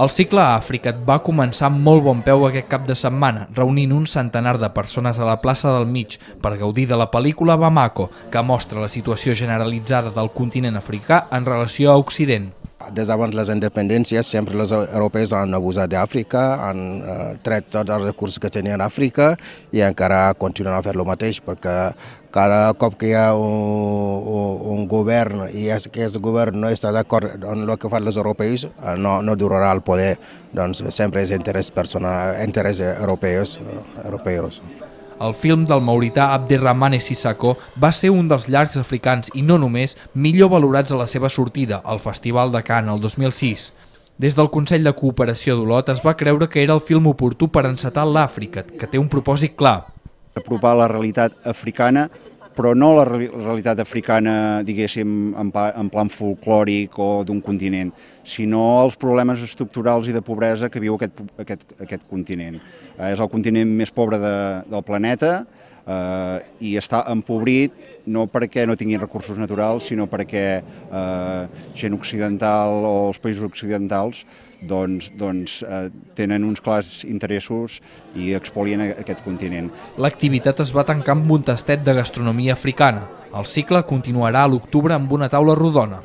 El cicle Àfrica et va començar amb molt bon peu aquest cap de setmana, reunint un centenar de persones a la plaça del mig per gaudir de la pel·lícula Bamako, que mostra la situació generalitzada del continent africà en relació a Occident des d'abans les independències, sempre els europeus han abusat d'Àfrica, han eh, tret tots els recursos que tenien a Àfrica i encara continuen a fer el mateix, perquè cada cop que hi ha un, un, un govern i aquest govern no està d'acord amb el que fan els europeus, eh, no, no durarà el poder. Doncs sempre és interès personal, interès europeus. Eh, europeus. El film del maurità Abderrahmane Sissako va ser un dels llargs africans i no només millor valorats a la seva sortida al Festival de Cannes el 2006. Des del Consell de Cooperació d'Olot es va creure que era el film oportú per encetar l'Àfrica, que té un propòsit clar, apropar la realitat africana, però no la realitat africana, diguéssim, en, en plan folclòric o d'un continent, sinó els problemes estructurals i de pobresa que viu aquest, aquest, aquest continent. Eh, és el continent més pobre de, del planeta, eh, i està empobrit no perquè no tinguin recursos naturals, sinó perquè eh, gent occidental o els països occidentals doncs, doncs, eh, tenen uns clars interessos i expolien aquest continent. L'activitat es va tancar amb un tastet de gastronomia africana. El cicle continuarà a l'octubre amb una taula rodona.